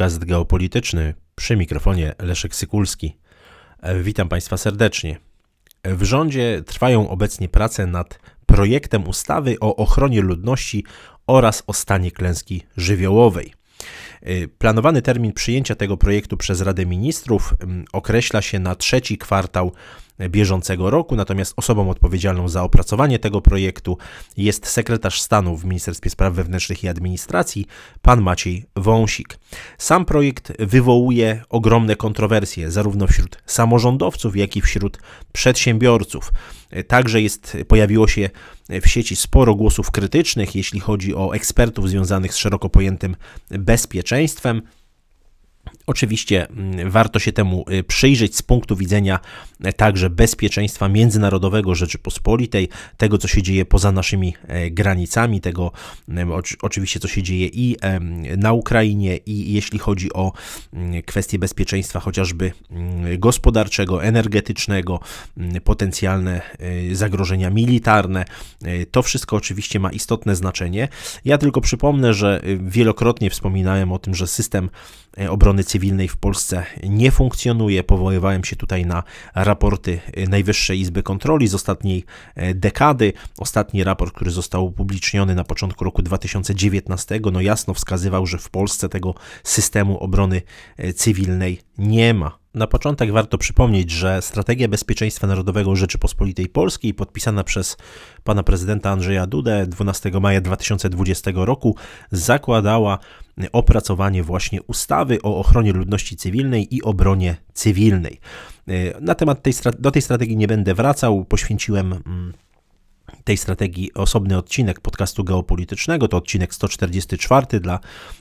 podcast geopolityczny przy mikrofonie Leszek Sykulski. Witam Państwa serdecznie. W rządzie trwają obecnie prace nad projektem ustawy o ochronie ludności oraz o stanie klęski żywiołowej. Planowany termin przyjęcia tego projektu przez Radę Ministrów mm, określa się na trzeci kwartał bieżącego roku. Natomiast osobą odpowiedzialną za opracowanie tego projektu jest sekretarz stanu w Ministerstwie Spraw Wewnętrznych i Administracji, pan Maciej Wąsik. Sam projekt wywołuje ogromne kontrowersje zarówno wśród samorządowców, jak i wśród przedsiębiorców. Także jest, pojawiło się w sieci sporo głosów krytycznych, jeśli chodzi o ekspertów związanych z szeroko pojętym bezpieczeństwem. Oczywiście mm, warto się temu y, przyjrzeć z punktu widzenia y, także bezpieczeństwa międzynarodowego Rzeczypospolitej, tego co się dzieje poza naszymi e, granicami, tego mm, oczywiście co się dzieje i na Ukrainie, i jeśli chodzi o mm, kwestie bezpieczeństwa chociażby gospodarczego, energetycznego, potencjalne y, zagrożenia militarne. To wszystko oczywiście ma istotne znaczenie. Ja tylko przypomnę, że wielokrotnie wspominałem o tym, że system e, obrony obrony cywilnej w Polsce nie funkcjonuje. Powoływałem się tutaj na raporty Najwyższej Izby Kontroli z ostatniej e, dekady. Ostatni raport, który został upubliczniony na początku roku 2019, no jasno wskazywał, że w Polsce tego systemu obrony e, cywilnej nie ma. Na początek warto przypomnieć, że strategia bezpieczeństwa narodowego Rzeczypospolitej Polskiej, podpisana przez pana prezydenta Andrzeja Dudę 12 maja 2020 roku, zakładała opracowanie właśnie ustawy o ochronie ludności cywilnej i obronie cywilnej. Na temat tej, do tej strategii nie będę wracał, poświęciłem mm, tej strategii osobny odcinek podcastu geopolitycznego, to odcinek 144 dla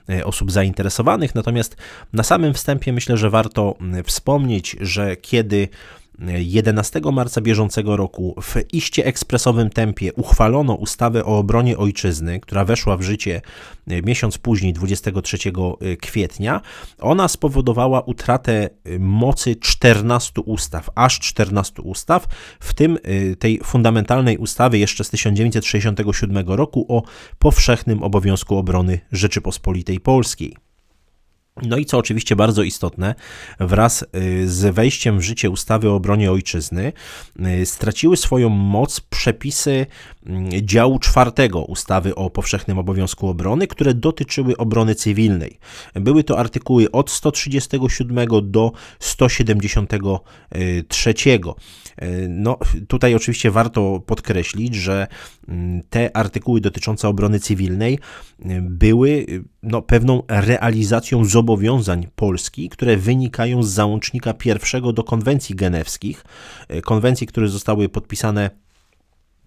e, osób zainteresowanych. Natomiast na samym wstępie myślę, że warto wspomnieć, że kiedy 11 marca bieżącego roku w iście ekspresowym tempie uchwalono ustawę o obronie ojczyzny, która weszła w życie e, miesiąc później, 23 e, kwietnia. Ona spowodowała utratę e, mocy 14 ustaw, aż 14 ustaw, w tym tej fundamentalnej ustawy jeszcze z 1967 roku o powszechnym obowiązku obrony Rzeczypospolitej Polskiej. No i co oczywiście bardzo istotne, wraz y, z wejściem w życie ustawy o obronie ojczyzny y, straciły swoją moc przepisy Mm, działu czwartego ustawy o powszechnym obowiązku obrony, które dotyczyły obrony cywilnej. Były to artykuły od 137 do 173. E, no, tutaj oczywiście warto podkreślić, że mm, te artykuły dotyczące obrony cywilnej e, były e, no, pewną realizacją zobowiązań Polski, które wynikają z załącznika pierwszego do konwencji genewskich, konwencji, które zostały podpisane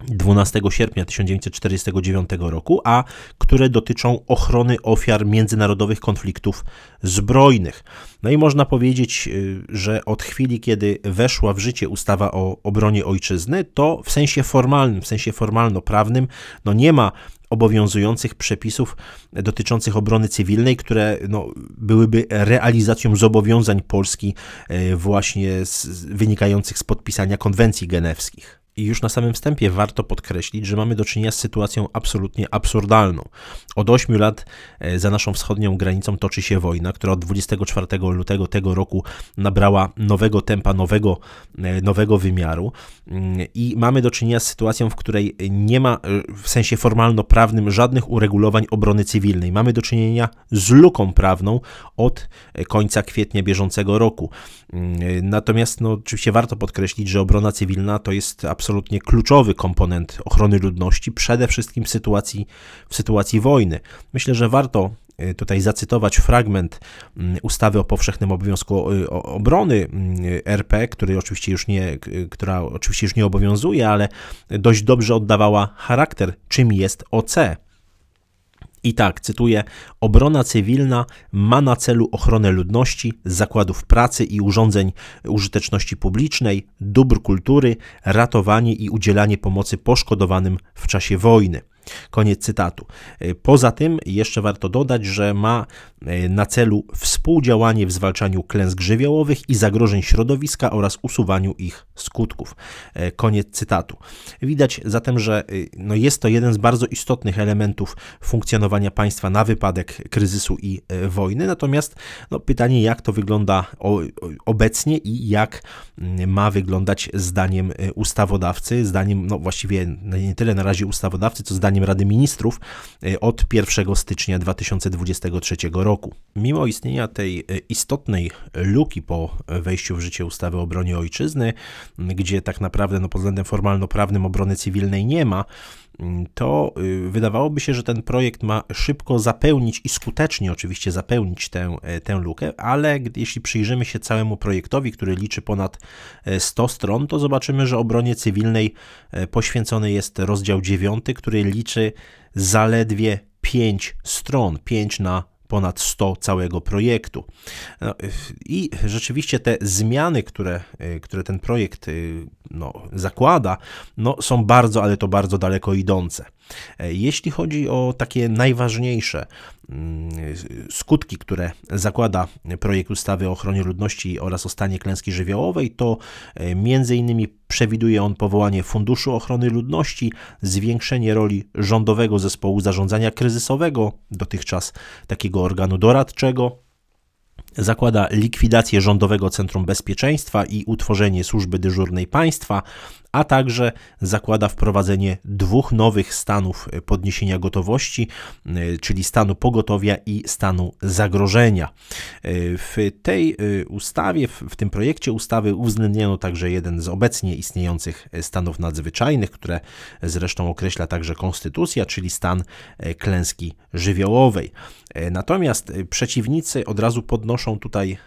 12 sierpnia 1949 roku, a które dotyczą ochrony ofiar międzynarodowych konfliktów zbrojnych. No i można powiedzieć, y, że od chwili, kiedy weszła w życie ustawa o obronie ojczyzny, to w sensie formalnym, w sensie formalno-prawnym, no nie ma obowiązujących przepisów dotyczących obrony cywilnej, które no, byłyby realizacją zobowiązań Polski y, właśnie z, wynikających z podpisania konwencji genewskich. I już na samym wstępie warto podkreślić, że mamy do czynienia z sytuacją absolutnie absurdalną. Od 8 lat e, za naszą wschodnią granicą toczy się wojna, która od 24 lutego tego roku nabrała nowego tempa, nowego, e, nowego wymiaru. Mm, I mamy do czynienia z sytuacją, w której nie ma e, w sensie formalno-prawnym żadnych uregulowań obrony cywilnej. Mamy do czynienia z luką prawną od końca kwietnia bieżącego roku. Mm, natomiast, no, oczywiście, warto podkreślić, że obrona cywilna to jest absolutnie absolutnie kluczowy komponent ochrony ludności, przede wszystkim w sytuacji, w sytuacji wojny. Myślę, że warto y, tutaj zacytować fragment mm, ustawy o powszechnym obowiązku y, obrony mm, RP, który oczywiście już nie, y, która oczywiście już nie obowiązuje, ale dość dobrze oddawała charakter, czym jest OC. I tak, cytuję: Obrona cywilna ma na celu ochronę ludności, zakładów pracy i urządzeń użyteczności publicznej, dóbr kultury, ratowanie i udzielanie pomocy poszkodowanym w czasie wojny. Koniec cytatu. E, poza tym jeszcze warto dodać, że ma e, na celu współdziałanie w zwalczaniu klęsk żywiołowych i zagrożeń środowiska oraz usuwaniu ich skutków. E, koniec cytatu. Widać zatem, że no jest to jeden z bardzo istotnych elementów funkcjonowania państwa na wypadek kryzysu i wojny. Natomiast no, pytanie, jak to wygląda obecnie i jak mm, ma wyglądać zdaniem ustawodawcy, zdaniem no, właściwie no nie tyle na razie ustawodawcy, co zdaniem Rady Ministrów e, od 1 stycznia 2023 roku. Mimo istnienia tej e, istotnej e, luki po wejściu w życie ustawy o obronie ojczyzny, gdzie tak naprawdę no, pod względem formalno-prawnym obrony cywilnej nie ma, Mm, to y, wydawałoby się, że ten projekt ma szybko zapełnić i skutecznie oczywiście zapełnić tę, e, tę lukę, ale jeśli przyjrzymy się całemu projektowi, który liczy ponad 100 e, stron, to zobaczymy, że obronie cywilnej e, poświęcony jest rozdział 9, który liczy zaledwie 5 stron, 5 na ponad 100 całego projektu. No, I rzeczywiście te zmiany, które, y, które ten projekt y, no, zakłada, no, są bardzo, ale to bardzo daleko idące. E, jeśli chodzi o takie najważniejsze mm, skutki, które zakłada projekt ustawy o ochronie ludności oraz o stanie klęski żywiołowej, to e, między innymi przewiduje on powołanie Funduszu Ochrony Ludności, zwiększenie roli rządowego zespołu zarządzania kryzysowego, dotychczas takiego organu doradczego, zakłada likwidację Rządowego Centrum Bezpieczeństwa i utworzenie służby dyżurnej państwa, a także zakłada wprowadzenie dwóch nowych stanów podniesienia gotowości, y, czyli stanu pogotowia i stanu zagrożenia. Y, w tej y, ustawie, w tym projekcie ustawy uwzględniono także jeden z obecnie istniejących stanów nadzwyczajnych, które zresztą określa także konstytucja, czyli stan klęski żywiołowej. Natomiast przeciwnicy od razu podnoszą tutaj,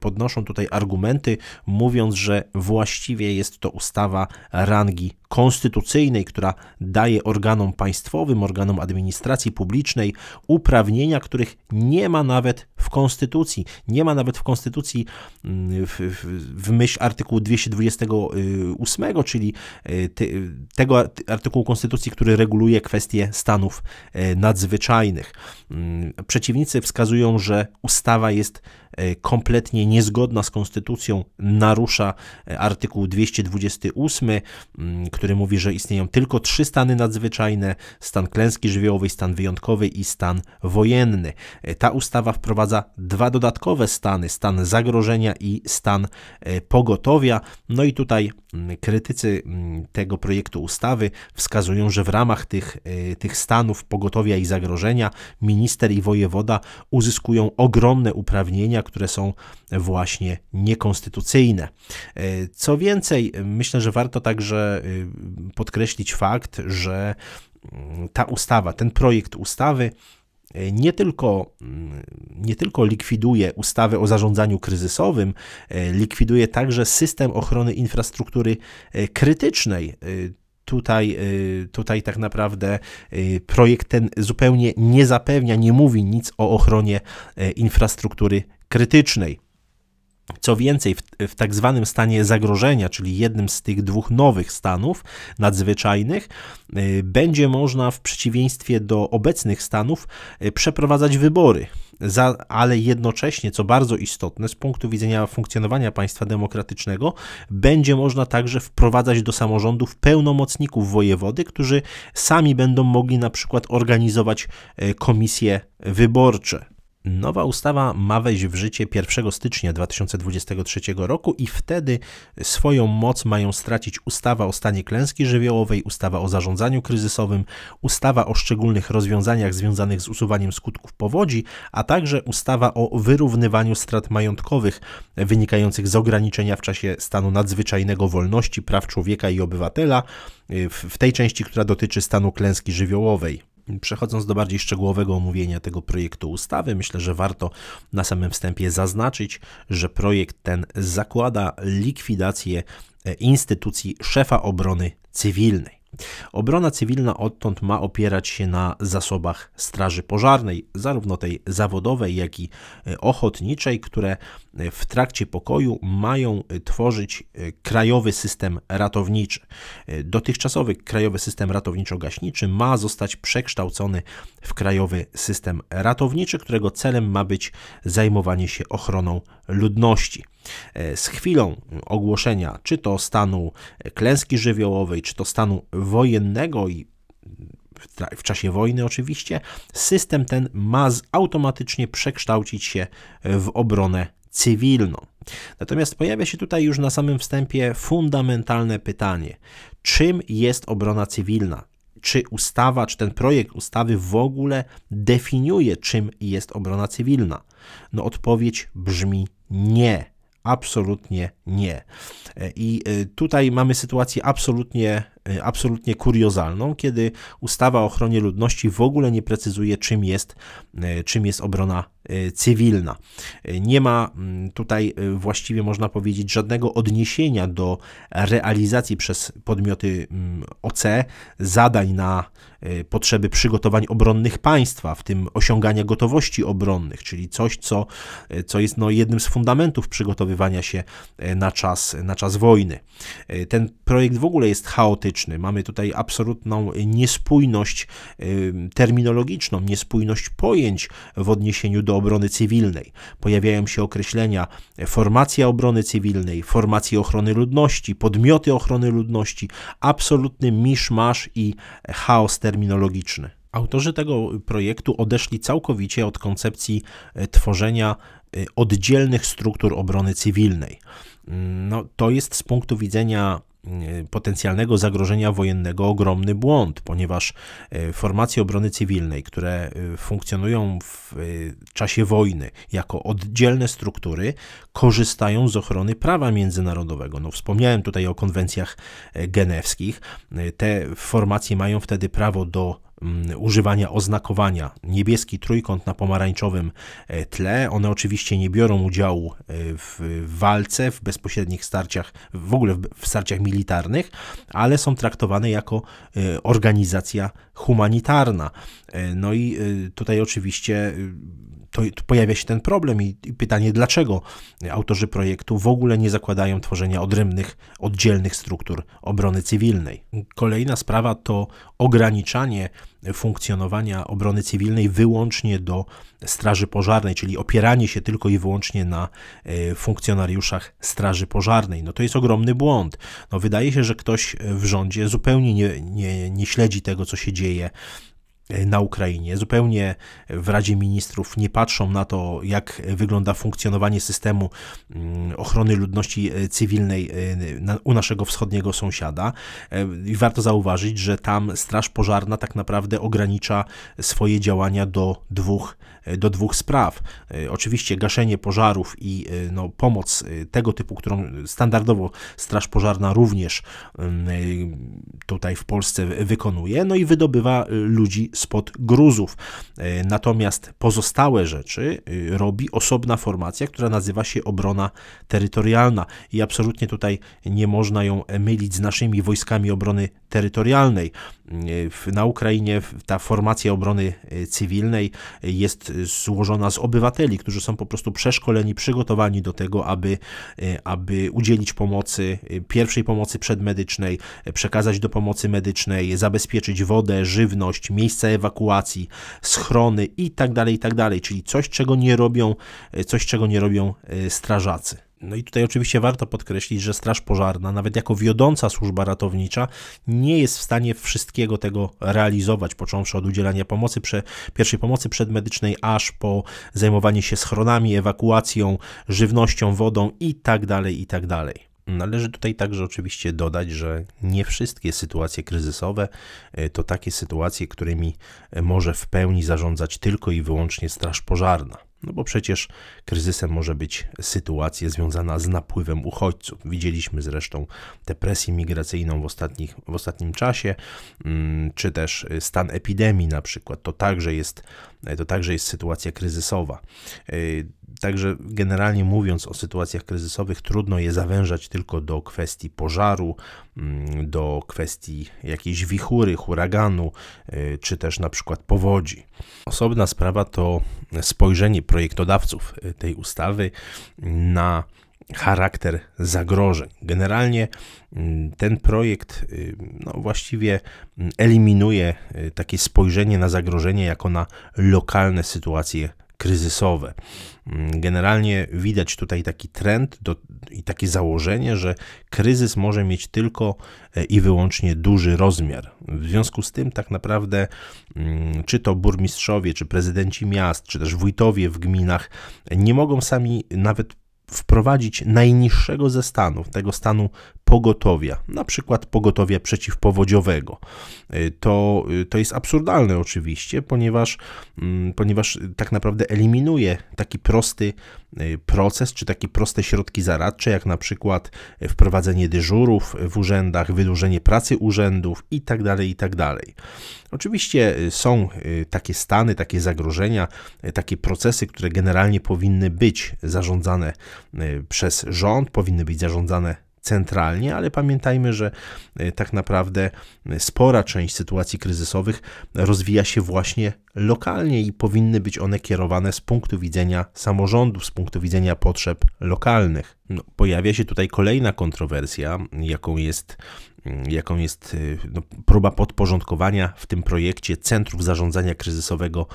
podnoszą tutaj argumenty, mówiąc, że właściwie jest to ustawa rangi konstytucyjnej, która daje organom państwowym, organom administracji publicznej uprawnienia, których nie ma nawet w Konstytucji. Nie ma nawet w Konstytucji mm, w, w, w myśl artykułu 228, y, czyli y, tego artykułu Konstytucji, który reguluje kwestie stanów y, nadzwyczajnych. Mm, przeciwnicy wskazują, że ustawa jest E, kompletnie niezgodna z konstytucją, narusza e, artykuł 228, mm, który mówi, że istnieją tylko trzy stany nadzwyczajne: stan klęski żywiołowej, stan wyjątkowy i stan wojenny. E, ta ustawa wprowadza dwa dodatkowe stany: stan zagrożenia i stan pogotowia. No i tutaj mm, krytycy mm, tego projektu ustawy wskazują, że w ramach tych, tych stanów pogotowia i zagrożenia minister i wojewoda uzyskują ogromne uprawnienia, które są właśnie niekonstytucyjne. E, co więcej, myślę, że warto także e, podkreślić fakt, że mm, ta ustawa, ten projekt ustawy e, nie tylko, mm, nie tylko likwiduje ustawę o zarządzaniu kryzysowym, likwiduje także system ochrony infrastruktury krytycznej. Tutaj, tutaj tak naprawdę projekt ten zupełnie nie zapewnia, nie mówi nic o ochronie infrastruktury krytycznej. Co więcej, w, w tak zwanym stanie zagrożenia, czyli jednym z tych dwóch nowych stanów nadzwyczajnych, y, będzie można w przeciwieństwie do obecnych stanów y, przeprowadzać wybory. Za, ale jednocześnie, co bardzo istotne z punktu widzenia funkcjonowania państwa demokratycznego, będzie można także wprowadzać do samorządów pełnomocników wojewody, którzy sami będą mogli na przykład organizować y, komisje wyborcze. Nowa ustawa ma wejść w życie 1 stycznia 2023 roku i wtedy swoją moc mają stracić ustawa o stanie klęski żywiołowej, ustawa o zarządzaniu kryzysowym, ustawa o szczególnych rozwiązaniach związanych z usuwaniem skutków powodzi, a także ustawa o wyrównywaniu strat majątkowych wynikających z ograniczenia w czasie stanu nadzwyczajnego wolności, praw człowieka i obywatela w tej części, która dotyczy stanu klęski żywiołowej. Przechodząc do bardziej szczegółowego omówienia tego projektu ustawy, myślę, że warto na samym wstępie zaznaczyć, że projekt ten zakłada likwidację e, instytucji szefa obrony cywilnej. Obrona cywilna odtąd ma opierać się na zasobach Straży Pożarnej, zarówno tej zawodowej, jak i e, ochotniczej, które e, w trakcie pokoju mają e, tworzyć krajowy system ratowniczy. Dotychczasowy krajowy system ratowniczo-gaśniczy ma zostać przekształcony w krajowy system ratowniczy, którego celem ma być zajmowanie się ochroną ludności. E, z chwilą ogłoszenia, czy to stanu e, klęski żywiołowej, czy to stanu wojennego i w czasie wojny oczywiście, system ten ma automatycznie przekształcić się w obronę cywilną. Natomiast pojawia się tutaj już na samym wstępie fundamentalne pytanie: czym jest obrona cywilna? Czy ustawa, czy ten projekt ustawy w ogóle definiuje, czym jest obrona cywilna? No, odpowiedź brzmi nie absolutnie nie. E, I e, tutaj mamy sytuację absolutnie, e, absolutnie kuriozalną, kiedy ustawa o ochronie ludności w ogóle nie precyzuje, czym jest, czym jest obrona cywilna. Nie ma mm, tutaj właściwie, można powiedzieć, żadnego odniesienia do realizacji przez podmioty mm, OC zadań na potrzeby przygotowań obronnych państwa, w tym osiągania gotowości obronnych, czyli coś, co, co jest no jednym z fundamentów przygotowywania się na czas, na czas wojny. E, ten projekt w ogóle jest chaotyczny. Mamy tutaj absolutną niespójność terminologiczną, niespójność pojęć w odniesieniu do obrony cywilnej. Pojawiają się określenia formacja obrony cywilnej, formacje ochrony ludności, podmioty ochrony ludności, absolutny miszmasz i chaos terminologiczny. Autorzy tego projektu odeszli całkowicie od koncepcji e, tworzenia e, oddzielnych struktur obrony cywilnej no, to jest z punktu widzenia e, potencjalnego zagrożenia wojennego ogromny błąd, ponieważ e, formacje obrony cywilnej, które e, funkcjonują w czasie wojny jako oddzielne struktury, korzystają z ochrony prawa międzynarodowego. No, wspomniałem tutaj o konwencjach genewskich. Te formacje mają wtedy prawo do Mm, używania oznakowania niebieski trójkąt na pomarańczowym e, tle. One oczywiście nie biorą udziału e, w walce, w bezpośrednich starciach, w ogóle w starciach militarnych, ale są traktowane jako e, organizacja humanitarna. No i tutaj oczywiście to, pojawia się ten problem i, i pytanie, dlaczego autorzy projektu w ogóle nie zakładają tworzenia odrębnych, oddzielnych struktur obrony cywilnej. Kolejna sprawa to ograniczanie funkcjonowania obrony cywilnej wyłącznie do Straży Pożarnej, czyli opieranie się tylko i wyłącznie na e, funkcjonariuszach Straży Pożarnej. No to jest ogromny błąd. No wydaje się, że ktoś w rządzie zupełnie nie, nie, nie śledzi tego, co się dzieje E, na Ukrainie, zupełnie w Radzie Ministrów nie patrzą na to, jak wygląda funkcjonowanie systemu mm, ochrony ludności e, cywilnej e, u naszego wschodniego sąsiada. I warto zauważyć, że tam Straż Pożarna tak naprawdę ogranicza swoje działania do dwóch do dwóch spraw. E, oczywiście gaszenie pożarów i e, no, pomoc e, tego typu, którą standardowo Straż Pożarna również tutaj w Polsce wykonuje, no i wydobywa ludzi spod gruzów. Natomiast pozostałe rzeczy robi osobna formacja, która nazywa się Obrona Terytorialna i absolutnie tutaj nie można ją mylić z naszymi wojskami obrony terytorialnej. E, na Ukrainie ta formacja obrony e, cywilnej e, jest złożona z obywateli, którzy są po prostu przeszkoleni, przygotowani do tego, aby, aby udzielić pomocy, pierwszej pomocy przedmedycznej, przekazać do pomocy medycznej, zabezpieczyć wodę, żywność, miejsca ewakuacji, schrony i tak dalej, i tak dalej, czyli coś, czego nie robią, coś, czego nie robią strażacy. No i tutaj oczywiście warto podkreślić, że Straż Pożarna, nawet jako wiodąca służba ratownicza, nie jest w stanie wszystkiego tego realizować, począwszy od udzielania pomocy, prze, pierwszej pomocy przedmedycznej, aż po zajmowanie się schronami, ewakuacją, żywnością, wodą tak itd. Tak Należy tutaj także oczywiście dodać, że nie wszystkie sytuacje kryzysowe e, to takie sytuacje, którymi e, może w pełni zarządzać tylko i wyłącznie Straż Pożarna. No bo przecież Kryzysem może być sytuacja związana z napływem uchodźców. Widzieliśmy zresztą tę presję migracyjną w, ostatnich, w ostatnim czasie, mm, czy też stan epidemii na przykład. To także jest, to także jest sytuacja kryzysowa. Y, także generalnie mówiąc o sytuacjach kryzysowych, trudno je zawężać tylko do kwestii pożaru, mm, do kwestii jakiejś wichury, huraganu, y, czy też na przykład powodzi. Osobna sprawa to spojrzenie projektodawców y, tej ustawy na charakter zagrożeń. Generalnie mm, ten projekt y, no, właściwie mm, eliminuje y, takie spojrzenie na zagrożenie jako na lokalne sytuacje kryzysowe. Generalnie widać tutaj taki trend do, i takie założenie, że kryzys może mieć tylko e, i wyłącznie duży rozmiar. W związku z tym, tak naprawdę, mm, czy to burmistrzowie, czy prezydenci miast, czy też wójtowie w gminach nie mogą sami nawet wprowadzić najniższego ze stanów, tego stanu pogotowia, na przykład pogotowia przeciwpowodziowego. Y, to, y, to jest absurdalne oczywiście, ponieważ, mm, ponieważ tak naprawdę eliminuje taki prosty y, proces, czy takie proste środki zaradcze, jak na przykład wprowadzenie dyżurów w urzędach, wydłużenie pracy urzędów itd., tak itd. Tak oczywiście są takie stany, takie zagrożenia, takie procesy, które generalnie powinny być zarządzane Y, przez rząd, powinny być zarządzane centralnie, ale pamiętajmy, że y, tak naprawdę y, spora część sytuacji kryzysowych rozwija się właśnie lokalnie i powinny być one kierowane z punktu widzenia samorządów, z punktu widzenia potrzeb lokalnych. No, pojawia się tutaj kolejna kontrowersja, jaką jest jaką jest no, próba podporządkowania w tym projekcie centrów zarządzania kryzysowego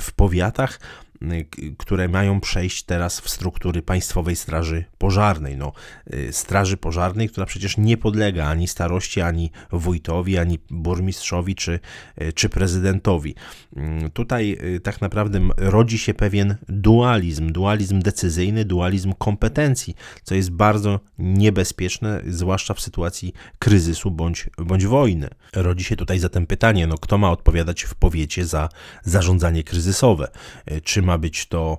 w powiatach Y, które mają przejść teraz w struktury Państwowej Straży Pożarnej. No, y, Straży Pożarnej, która przecież nie podlega ani starości, ani wójtowi, ani burmistrzowi czy, y, czy prezydentowi. Mm, tutaj tak naprawdę rodzi się pewien dualizm, dualizm decyzyjny, dualizm kompetencji, co jest bardzo niebezpieczne, zwłaszcza w sytuacji kryzysu bądź, bądź wojny. Rodzi się tutaj zatem pytanie, no, kto ma odpowiadać w powiecie za zarządzanie kryzysowe? Czy ma aby, to,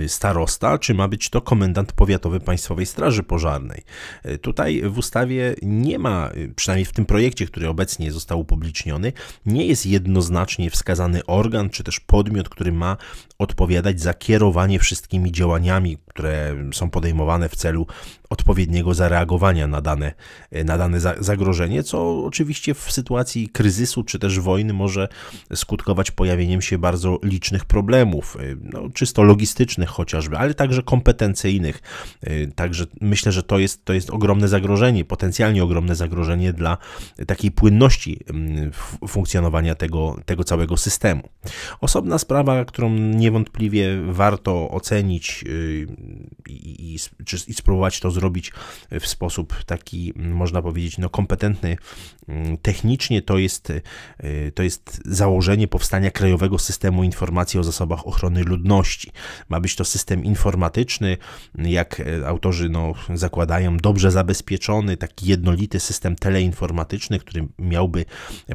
Y, starosta, czy ma być to komendant powiatowy Państwowej Straży Pożarnej. Y, tutaj w ustawie nie ma, y, przynajmniej w tym projekcie, który obecnie został upubliczniony, nie jest jednoznacznie wskazany organ, czy też podmiot, który ma odpowiadać za kierowanie wszystkimi działaniami, które są podejmowane w celu odpowiedniego zareagowania na dane, na dane zagrożenie, co oczywiście w sytuacji kryzysu czy też wojny może skutkować pojawieniem się bardzo licznych problemów, no, czysto logistycznych, humanistycznych chociażby, ale także kompetencyjnych. Y, także myślę, że to jest, to jest ogromne zagrożenie, potencjalnie ogromne zagrożenie dla takiej płynności mm, funkcjonowania tego, tego całego systemu. Osobna sprawa, którą niewątpliwie warto ocenić y, i, i, i spróbować to zrobić w sposób taki, można powiedzieć, no, kompetentny mm, technicznie, to jest, y, to jest założenie powstania Krajowego Systemu Informacji o Zasobach Ochrony Ludności. Ma być to system informatyczny, jak e, autorzy no, zakładają, dobrze zabezpieczony, taki jednolity system teleinformatyczny, który miałby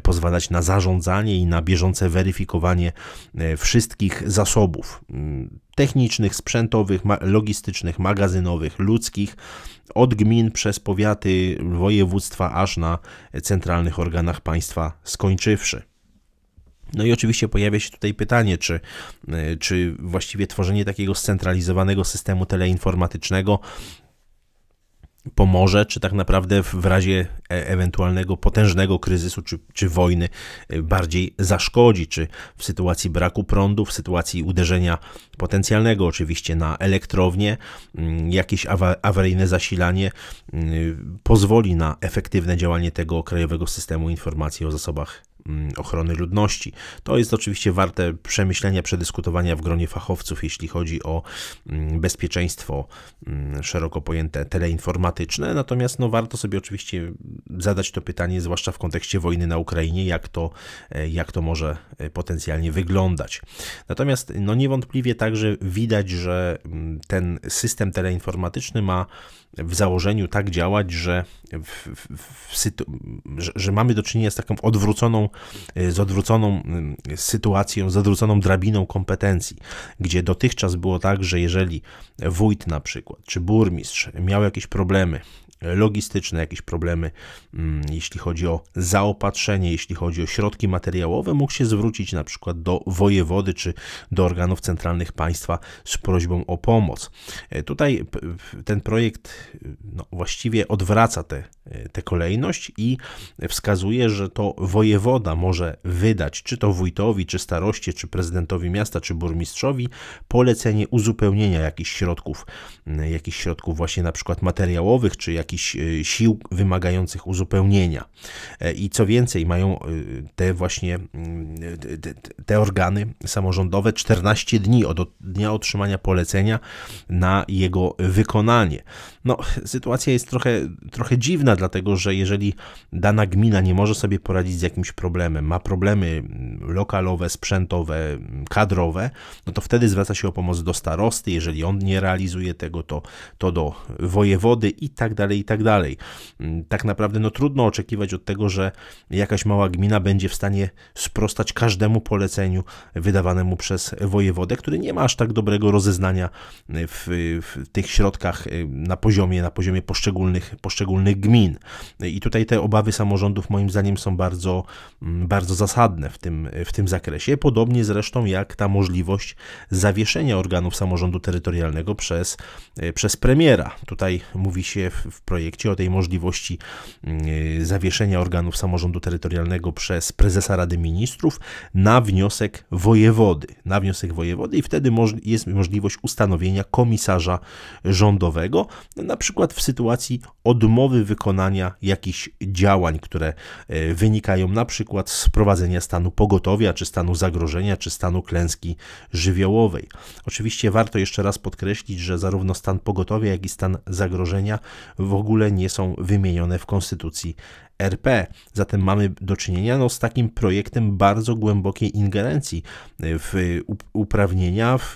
pozwalać na zarządzanie i na bieżące weryfikowanie e, wszystkich zasobów mm, technicznych, sprzętowych, logistycznych, magazynowych, ludzkich, od gmin przez powiaty, województwa aż na centralnych organach państwa skończywszy. No i oczywiście pojawia się tutaj pytanie, czy, e, czy właściwie tworzenie takiego scentralizowanego systemu teleinformatycznego pomoże, czy tak naprawdę w razie e, ewentualnego potężnego kryzysu czy, czy wojny e, bardziej zaszkodzi, czy w sytuacji braku prądu, w sytuacji uderzenia potencjalnego oczywiście na elektrownię, mm, jakieś awaryjne zasilanie mm, pozwoli na efektywne działanie tego krajowego systemu informacji o zasobach Mm, ochrony ludności. To jest oczywiście warte przemyślenia, przedyskutowania w gronie fachowców, jeśli chodzi o mm, bezpieczeństwo mm, szeroko pojęte teleinformatyczne. Natomiast no, warto sobie oczywiście zadać to pytanie, zwłaszcza w kontekście wojny na Ukrainie, jak to, e, jak to może e, potencjalnie wyglądać. Natomiast no, niewątpliwie także widać, że ten system teleinformatyczny ma w założeniu tak działać, że, w, w, że, że, mamy do czynienia z taką odwróconą, e, z odwróconą mm, sytuacją, z odwróconą drabiną kompetencji, gdzie dotychczas było tak, że jeżeli wójt na przykład, czy burmistrz miał jakieś problemy logistyczne, jakieś problemy, mm, jeśli chodzi o zaopatrzenie, jeśli chodzi o środki materiałowe, mógł się zwrócić na przykład do wojewody czy do organów centralnych państwa z prośbą o pomoc. E, tutaj ten projekt e, no, właściwie odwraca e, tę te, te kolejność i wskazuje, że to wojewoda może wydać czy to wójtowi, czy staroście, czy prezydentowi miasta, czy burmistrzowi polecenie uzupełnienia jakichś środków, jakichś środków właśnie na przykład materiałowych, czy jak jakichś e, sił wymagających uzupełnienia. E, I co więcej, mają e, te właśnie mm, te organy samorządowe 14 dni od dnia otrzymania polecenia na jego wykonanie. No, sytuacja jest trochę, trochę dziwna, dlatego że jeżeli dana gmina nie może sobie poradzić z jakimś problemem, ma problemy mm, lokalowe, sprzętowe, mm, kadrowe, no to wtedy zwraca się o pomoc do starosty, jeżeli on nie realizuje tego, to, to do wojewody i tak dalej, i tak dalej. Mm, tak naprawdę no, trudno oczekiwać od tego, że jakaś mała gmina będzie w stanie sprostać każdemu poleceniu wydawanemu przez wojewodę, który nie ma aż tak dobrego rozeznania w, w tych środkach y, na poziomie, na poziomie poszczególnych, poszczególnych gmin. I tutaj te obawy samorządów moim zdaniem są bardzo, mm, bardzo zasadne w tym, w tym zakresie. Podobnie zresztą jak ta możliwość zawieszenia organów samorządu terytorialnego przez, y, przez premiera. Tutaj mówi się w projekcie o tej możliwości mm, y, zawieszenia organów samorządu terytorialnego przez prezesa Rady Ministrów na wniosek wojewody. Na wniosek wojewody i wtedy jest możliwość ustanowienia komisarza rządowego, na przykład w sytuacji odmowy wykonania jakichś działań, które y, wynikają na przykład z prowadzenia stanu pogotowia, czy stanu zagrożenia, czy stanu klęski żywiołowej. Oczywiście warto jeszcze raz podkreślić, że zarówno stan pogotowia, jak i stan zagrożenia w ogóle nie są wymienione w Konstytucji RP. Zatem mamy do czynienia no, z takim projektem bardzo głębokiej ingerencji w uprawnienia w,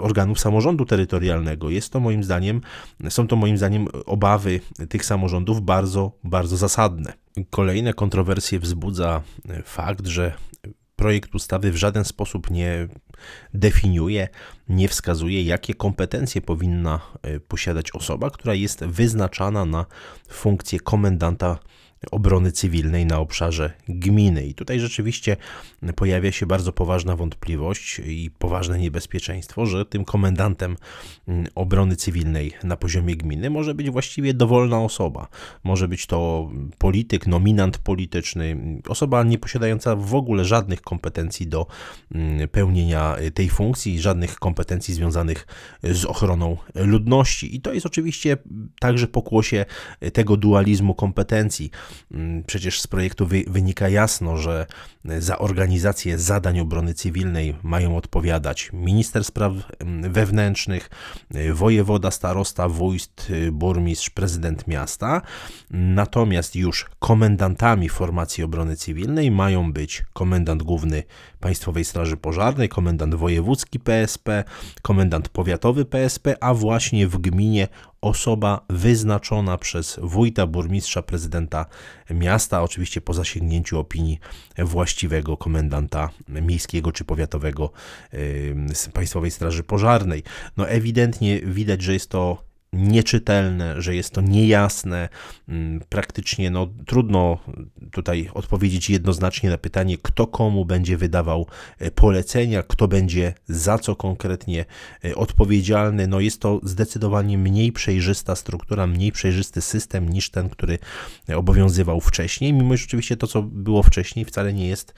organów samorządu terytorialnego. Jest to moim zdaniem, są to moim zdaniem obawy tych samorządów bardzo, bardzo zasadne. Kolejne kontrowersje wzbudza fakt, że projekt ustawy w żaden sposób nie definiuje, nie wskazuje, jakie kompetencje powinna e, posiadać osoba, która jest wyznaczana na funkcję komendanta obrony cywilnej na obszarze gminy. I tutaj rzeczywiście pojawia się bardzo poważna wątpliwość i poważne niebezpieczeństwo, że tym komendantem mm, obrony cywilnej na poziomie gminy może być właściwie dowolna osoba. Może być to polityk, nominant polityczny, osoba nie posiadająca w ogóle żadnych kompetencji do mm, pełnienia tej funkcji, żadnych kompetencji związanych z ochroną ludności. I to jest oczywiście także pokłosie tego dualizmu kompetencji. Mm, przecież z projektu wy, wynika jasno, że za organizację zadań obrony cywilnej mają odpowiadać minister spraw mm, wewnętrznych, y, wojewoda, starosta, wójt, y, burmistrz, prezydent miasta. Natomiast już komendantami formacji obrony cywilnej mają być komendant główny Państwowej Straży Pożarnej, komendant wojewódzki PSP, komendant powiatowy PSP, a właśnie w gminie osoba wyznaczona przez wójta, burmistrza, prezydenta miasta, oczywiście po zasięgnięciu opinii właściwego komendanta miejskiego czy powiatowego Państwowej Straży Pożarnej. No ewidentnie widać, że jest to nieczytelne, że jest to niejasne. Mm, praktycznie no, trudno tutaj odpowiedzieć jednoznacznie na pytanie, kto komu będzie wydawał e, polecenia, kto będzie za co konkretnie e, odpowiedzialny. No, jest to zdecydowanie mniej przejrzysta struktura, mniej przejrzysty system niż ten, który e, obowiązywał wcześniej, mimo że oczywiście to, co było wcześniej, wcale nie jest,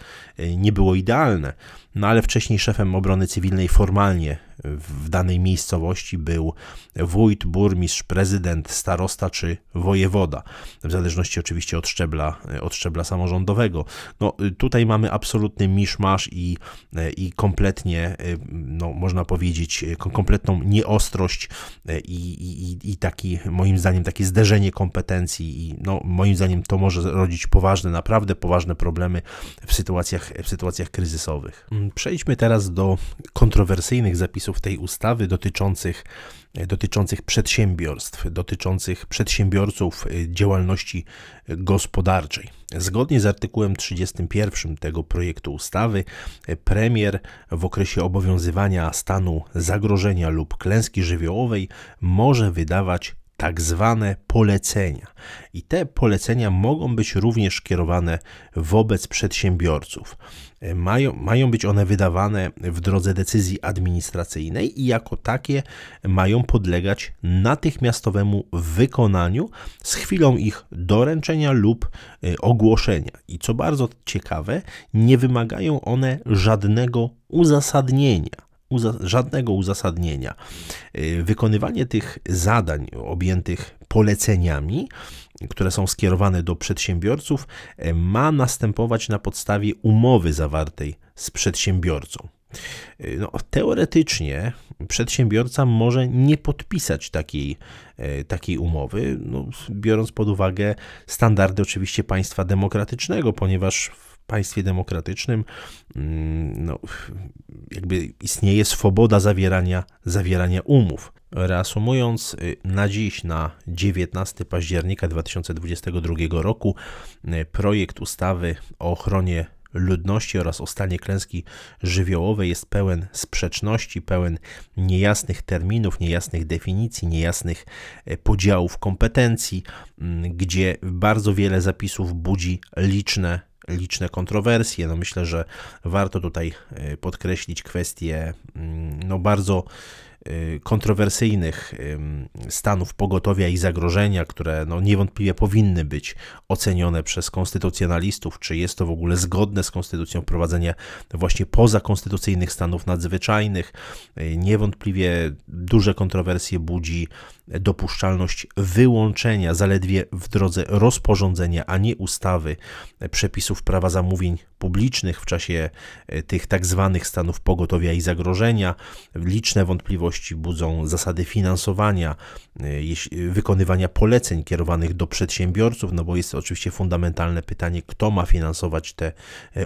nie było idealne. No ale wcześniej szefem obrony cywilnej formalnie w danej miejscowości był wójt, burmistrz, prezydent, starosta czy wojewoda, w zależności oczywiście od szczebla, od szczebla samorządowego. No, tutaj mamy absolutny miszmasz i, i kompletnie, no, można powiedzieć, kompletną nieostrość i, i, i taki, moim zdaniem, takie zderzenie kompetencji i no, moim zdaniem to może rodzić poważne, naprawdę poważne problemy w sytuacjach, w sytuacjach kryzysowych. Przejdźmy teraz do kontrowersyjnych zapisów przepisów tej ustawy dotyczących, e, dotyczących przedsiębiorstw, dotyczących przedsiębiorców e, działalności e, gospodarczej. Zgodnie z artykułem 31 tego projektu ustawy, premier w okresie obowiązywania stanu zagrożenia lub klęski żywiołowej może wydawać tak zwane polecenia. I te polecenia mogą być również kierowane wobec przedsiębiorców mają, mają być one wydawane w drodze decyzji administracyjnej i jako takie mają podlegać natychmiastowemu wykonaniu z chwilą ich doręczenia lub y, ogłoszenia. I co bardzo ciekawe, nie wymagają one żadnego uzasadnienia żadnego uzasadnienia. Y, wykonywanie tych zadań objętych poleceniami które są skierowane do przedsiębiorców, e, ma następować na podstawie umowy zawartej z przedsiębiorcą. E, no, teoretycznie przedsiębiorca może nie podpisać takiej, e, takiej umowy, no, biorąc pod uwagę standardy oczywiście państwa demokratycznego, ponieważ w państwie demokratycznym mm, no, jakby istnieje swoboda zawierania, zawierania umów. Reasumując, y, na dziś, na 19 października 2022 roku, y, projekt ustawy o ochronie ludności oraz o stanie klęski żywiołowej jest pełen sprzeczności, pełen niejasnych terminów, niejasnych definicji, niejasnych y, podziałów kompetencji, mm, gdzie bardzo wiele zapisów budzi liczne liczne kontrowersje. No myślę, że warto tutaj podkreślić kwestię mm, no bardzo Y, kontrowersyjnych stanów pogotowia i zagrożenia, które no niewątpliwie powinny być ocenione przez konstytucjonalistów, czy jest to w ogóle zgodne z konstytucją prowadzenie właśnie pozakonstytucyjnych stanów nadzwyczajnych. Y, niewątpliwie duże kontrowersje budzi dopuszczalność wyłączenia zaledwie w drodze rozporządzenia, a nie ustawy e, przepisów prawa zamówień publicznych w czasie e, tych tak zwanych stanów pogotowia i zagrożenia. Liczne wątpliwości budzą zasady finansowania, e, wykonywania poleceń kierowanych do przedsiębiorców, no bo jest oczywiście fundamentalne pytanie, kto ma finansować te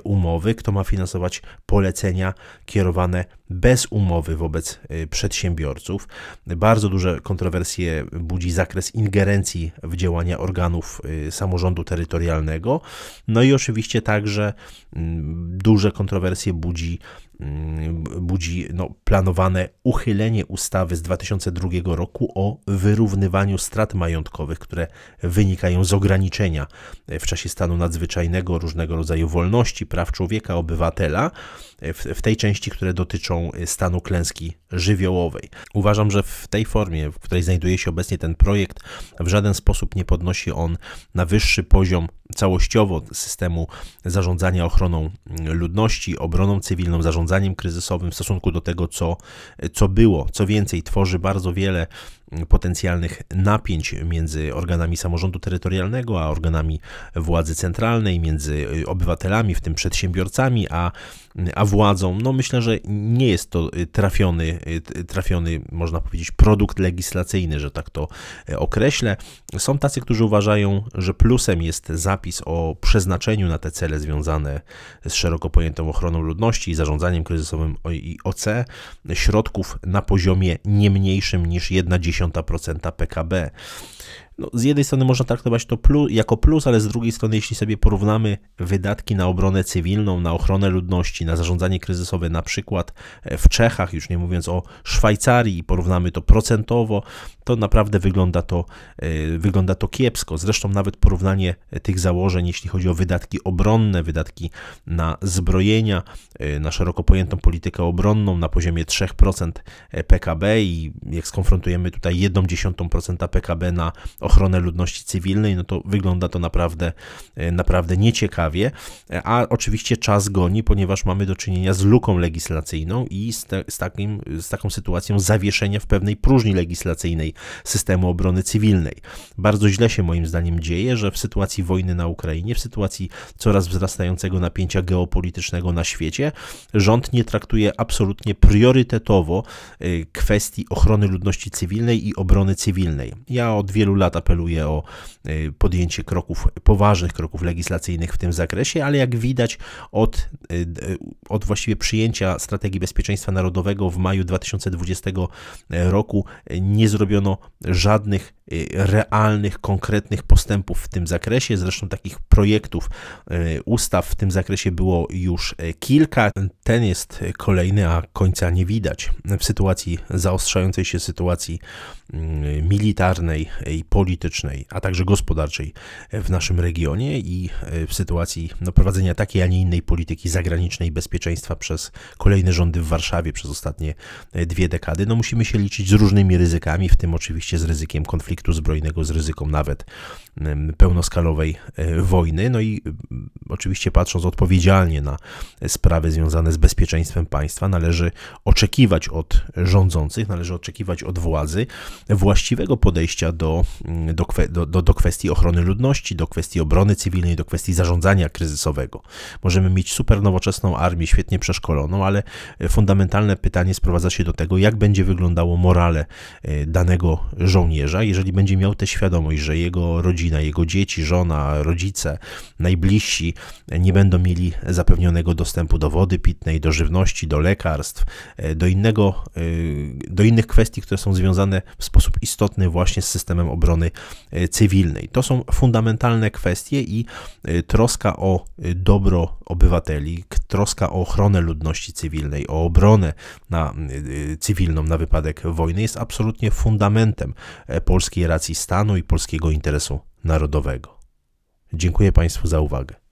umowy, kto ma finansować polecenia kierowane bez umowy wobec przedsiębiorców. Bardzo duże kontrowersje budzi zakres ingerencji w działania organów y, samorządu terytorialnego. No i oczywiście także mm, duże kontrowersje budzi Mm, budzi no, planowane uchylenie ustawy z 2002 roku o wyrównywaniu strat majątkowych, które wynikają z ograniczenia e, w czasie stanu nadzwyczajnego różnego rodzaju wolności, praw człowieka, obywatela, e, w, w tej części, które dotyczą e, stanu klęski żywiołowej. Uważam, że w tej formie, w której znajduje się obecnie ten projekt, w żaden sposób nie podnosi on na wyższy poziom całościowo systemu zarządzania ochroną ludności, obroną cywilną, zarządzaniem kryzysowym w stosunku do tego, co, co było. Co więcej, tworzy bardzo wiele potencjalnych napięć między organami samorządu terytorialnego a organami władzy centralnej, między y, obywatelami, w tym przedsiębiorcami, a, a władzą. No myślę, że nie jest to y, trafiony, y, trafiony, można powiedzieć, produkt legislacyjny, że tak to określę. Są tacy, którzy uważają, że plusem jest zapis o przeznaczeniu na te cele związane z szeroko pojętą ochroną ludności i zarządzaniem kryzysowym i OC środków na poziomie nie mniejszym niż 1,10 0,2% PKB. No, z jednej strony można traktować to plus, jako plus, ale z drugiej strony, jeśli sobie porównamy wydatki na obronę cywilną, na ochronę ludności, na zarządzanie kryzysowe, na przykład e, w Czechach, już nie mówiąc o Szwajcarii, i porównamy to procentowo, to naprawdę wygląda to, e, wygląda to kiepsko. Zresztą nawet porównanie e, tych założeń, jeśli chodzi o wydatki obronne, wydatki na zbrojenia, na szeroko pojętą politykę obronną na poziomie 3% PKB i jak skonfrontujemy tutaj 1,1% PKB na ochronę ludności cywilnej, no to wygląda to naprawdę, e, naprawdę nieciekawie. E, a oczywiście czas goni, ponieważ mamy do czynienia z luką legislacyjną i z, te, z, takim, z taką sytuacją zawieszenia w pewnej próżni legislacyjnej systemu obrony cywilnej. Bardzo źle się moim zdaniem dzieje, że w sytuacji wojny na Ukrainie, w sytuacji coraz wzrastającego napięcia geopolitycznego na świecie, rząd nie traktuje absolutnie priorytetowo e, kwestii ochrony ludności cywilnej i obrony cywilnej. Ja od wielu wielu lat apeluje o y, podjęcie kroków, poważnych kroków legislacyjnych w tym zakresie, ale jak widać od, y, y, od właściwie przyjęcia strategii bezpieczeństwa narodowego w maju 2020 roku nie zrobiono żadnych Y, realnych, konkretnych postępów w tym zakresie. Zresztą takich projektów y, ustaw w tym zakresie było już y, kilka. Ten jest kolejny, a końca nie widać. W sytuacji zaostrzającej się sytuacji militarnej i politycznej, a także gospodarczej w naszym regionie i w sytuacji no, prowadzenia takiej, a nie innej polityki zagranicznej bezpieczeństwa przez kolejne rządy w Warszawie przez ostatnie dwie dekady, no musimy się liczyć z różnymi ryzykami, w tym oczywiście z ryzykiem konfliktu konfliktu zbrojnego z ryzyką nawet pełnoskalowej e, wojny. No i oczywiście patrząc odpowiedzialnie na sprawy związane z bezpieczeństwem państwa, należy oczekiwać od rządzących, należy oczekiwać od władzy właściwego podejścia do, do, do, do, do kwestii ochrony ludności, do kwestii obrony cywilnej, do kwestii zarządzania kryzysowego. Możemy mieć super nowoczesną armię, świetnie przeszkoloną, ale fundamentalne pytanie sprowadza się do tego, jak będzie wyglądało morale e, danego żołnierza, jeżeli będzie miał tę świadomość, że jego rodzina rodzina, jego dzieci, żona, rodzice, najbliżsi nie będą mieli zapewnionego dostępu do wody pitnej, do żywności, do lekarstw, e, do, innego, e, do innych kwestii, które są związane w sposób istotny właśnie z systemem obrony e, cywilnej. To są fundamentalne kwestie i troska o dobro obywateli, troska o ochronę ludności cywilnej, o obronę na, cywilną na wypadek wojny jest absolutnie fundamentem polskiej racji stanu i polskiego interesu Narodowego. Dziękuję Państwu za uwagę.